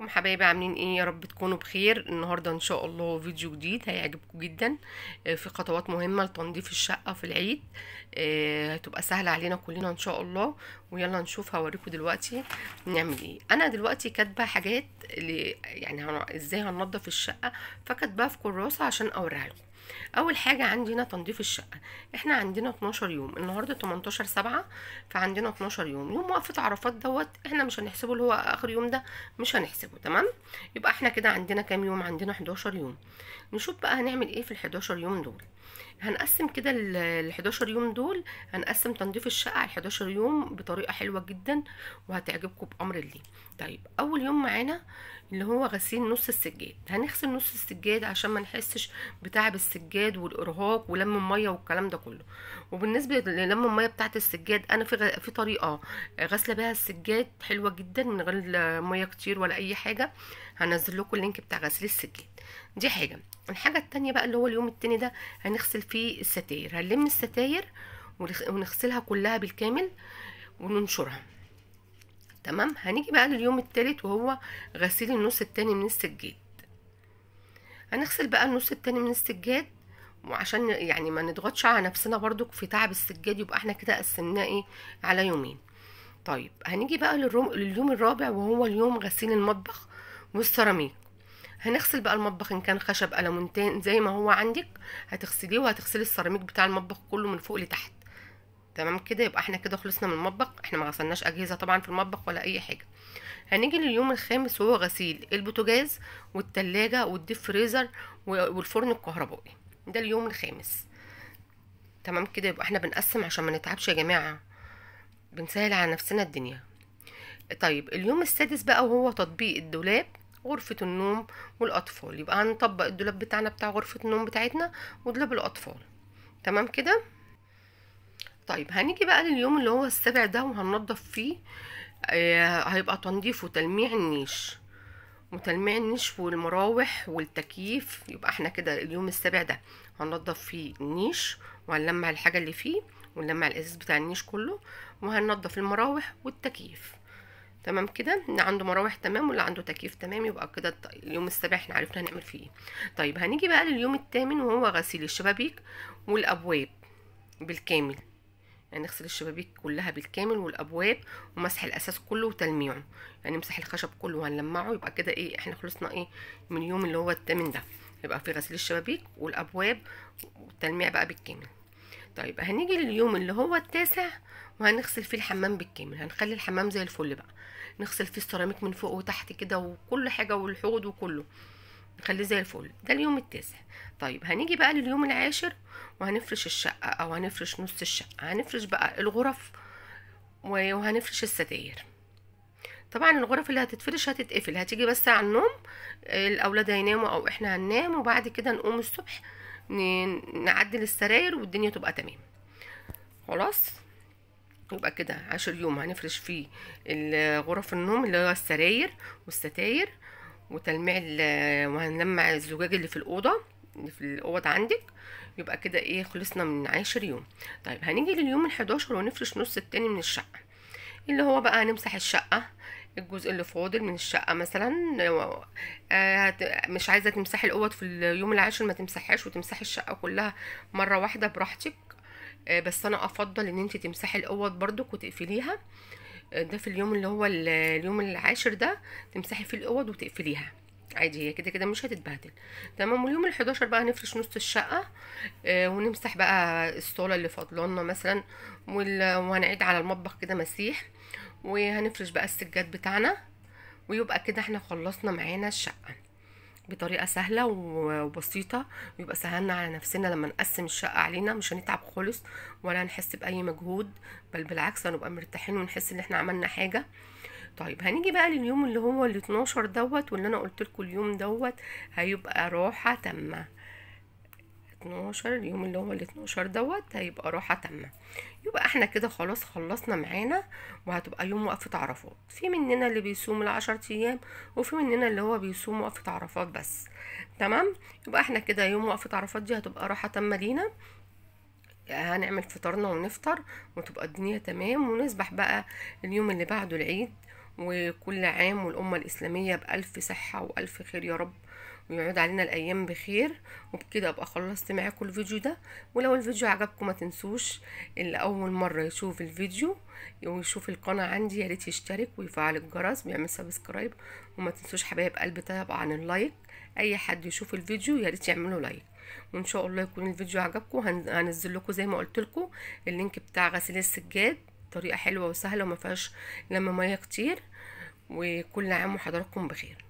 ازيكم حبايبي عاملين ايه يا رب تكونوا بخير النهارده ان شاء الله فيديو جديد هيعجبكم جدا آه، في خطوات مهمه لتنظيف الشقه في العيد آه، هتبقى سهله علينا كلنا ان شاء الله ويلا نشوف هوريكم دلوقتي نعمل ايه انا دلوقتي كاتبه حاجات يعني ازاي هننظف الشقه فكاتباها في كراسه عشان اوريها لكم اول حاجه عندنا تنظيف الشقه احنا عندنا 12 يوم النهارده 18 7 فعندنا 12 يوم يوم وقفه عرفات دوت احنا مش هنحسبه اللي هو اخر يوم ده مش هنحسبه تمام يبقى احنا كده عندنا كام يوم عندنا 11 يوم نشوف بقى هنعمل ايه في ال 11 يوم دول هنقسم كده ال 11 يوم دول هنقسم تنظيف الشقه على 11 يوم بطريقه حلوه جدا وهتعجبكم بامر الله طيب اول يوم معانا اللي هو غسيل نص السجاد هنغسل نص السجاد عشان ما نحسش بتعب السجاد والارهاق ولم الميه والكلام ده كله وبالنسبه للم الميه بتاعه السجاد انا في غ... في طريقه غسله بيها السجاد حلوه جدا من غير ميه كتير ولا اي حاجه هنزل لكم اللينك بتاع غسيل السجاد دي حاجه الحاجه التانية بقى اللي هو اليوم التاني ده هنغسل فيه الستاير هنلم الستاير ونغسلها كلها بالكامل وننشرها تمام هنيجي بقى لليوم التالت وهو غسيل النص التاني من السجاد هنغسل بقى النص التاني من السجاد وعشان يعني ما نضغطش على نفسنا برضو في تعب السجاد يبقى احنا كده قسمناه ايه على يومين طيب هنيجي بقى للروم لليوم الرابع وهو اليوم غسيل المطبخ والسيراميك هنغسل بقى المطبخ ان كان خشب ألمونتين زي ما هو عندك هتغسليه وهتغسلي السيراميك بتاع المطبخ كله من فوق لتحت تمام كده يبقى احنا كده خلصنا من المطبخ احنا ما غسلناش اجهزه طبعا في المطبخ ولا اي حاجه هنيجي لليوم الخامس وهو غسيل البوتاجاز والتلاجة والديب فريزر والفرن الكهربائي ده اليوم الخامس تمام كده يبقى احنا بنقسم عشان ما نتعبش يا جماعه بنسهل على نفسنا الدنيا طيب اليوم السادس بقى وهو تطبيق الدولاب غرفة النوم والأطفال يبقى هنطبق الدولاب بتاعنا بتاع غرفة النوم بتاعتنا ودولاب الأطفال تمام كده طيب هنيجي بقى لليوم اللي هو السابع ده وهننضف فيه آه، هيبقى تنظيف وتلميع النيش وتلميع النيش والمراوح والتكييف يبقى احنا كده اليوم السابع ده هننضف فيه النيش وهنلمع الحاجة اللي فيه ونلمع الازاز بتاع النيش كله وهننضف المراوح والتكييف تمام كده اللي عنده مراوح تمام واللي عنده تكييف تمام يبقى كده اليوم السابع احنا عرفنا هنعمل فيه ايه طيب هنيجي بقى لليوم الثامن وهو غسيل الشبابيك والابواب بالكامل يعني نغسل الشبابيك كلها بالكامل والابواب ومسح الاساس كله وتلميعه يعني نمسح الخشب كله وهنلمعه يبقى كده ايه احنا خلصنا ايه من اليوم اللي هو الثامن ده يبقى في غسيل الشبابيك والابواب والتلميع بقى بالكامل طيب هنيجي لليوم اللي هو التاسع وهنغسل فيه الحمام بالكامل هنخلي الحمام زي الفل بقى نغسل فيه السيراميك من فوق وتحت كده وكل حاجه والحوض وكله نخليه زي الفل ده اليوم التاسع طيب هنيجي بقى لليوم العاشر وهنفرش الشقه او هنفرش نص الشقه هنفرش بقى الغرف وهنفرش الستاير طبعا الغرف اللي هتتفرش هتتقفل هتيجي بس على النوم الاولاد هيناموا او احنا هننام وبعد كده نقوم الصبح نعدل السراير والدنيا تبقى تمام خلاص يبقى كده عشر يوم هنفرش فيه غرف النوم اللي هو السراير والستاير وتلميع وهنلمع الزجاج اللي في الاوضه اللي في الاوض عندك يبقى كده ايه خلصنا من عشر يوم طيب هنيجي لليوم الحداشر ونفرش نص التاني من الشقه اللي هو بقى هنمسح الشقه الجزء اللي فاضل من الشقة مثلا آه، مش عايزة تمسحي الأوض في اليوم العاشر ما تمسحهاش وتمسحي الشقة كلها مرة واحدة براحتك آه، بس أنا أفضل إن انت تمسحي الأوض برضك وتقفليها آه، ده في اليوم اللي هو اليوم العاشر ده تمسحي فيه الأوض وتقفليها عادي هي كده كده مش هتتبهدل تمام واليوم ال11 بقى نفرش نص الشقة ونمسح بقى الصالة اللي فاضلالنا مثلا وهنعيد على المطبخ كده مسيح وهنفرش بقى السجاد بتاعنا ويبقى كده احنا خلصنا معانا الشقة بطريقة سهلة وبسيطة ويبقى سهلنا على نفسنا لما نقسم الشقة علينا مش هنتعب خالص ولا هنحس بأي مجهود بل بالعكس هنبقى مرتاحين ونحس ان احنا عملنا حاجة طيب هنيجي بقى لليوم اللي هو ال 12 دوت واللي انا قلت لكم اليوم دوت هيبقى راحة تامة 12 اليوم اللي هو ال 12 دوت هيبقى راحه تامه يبقى احنا كده خلاص خلصنا معانا وهتبقى يوم وقفه عرفات في مننا اللي بيصوم العشر ايام وفي مننا اللي هو بيصوم وقفه عرفات بس تمام يبقى احنا كده يوم وقفه عرفات دي هتبقى راحه تامه لينا هنعمل فطارنا ونفطر وتبقى الدنيا تمام ونسبح بقى اليوم اللي بعده العيد وكل عام والأمة الإسلامية بألف صحة وألف خير يا رب ويعود علينا الايام بخير وبكده ابقى خلصت معاكم الفيديو ده ولو الفيديو عجبكم ما تنسوش اللي اول مره يشوف الفيديو ويشوف القناه عندي يا ريت يشترك ويفعل الجرس ويعمل سبسكرايب وما تنسوش حبايب قلبي طيب عن اللايك اي حد يشوف الفيديو يا ريت يعملوا لايك وان شاء الله يكون الفيديو عجبكم هنزل لكم زي ما قلت لكم اللينك بتاع غسيل السجاد طريقه حلوه وسهله وما فيهاش لما ميه كتير وكل عام وحضراتكم بخير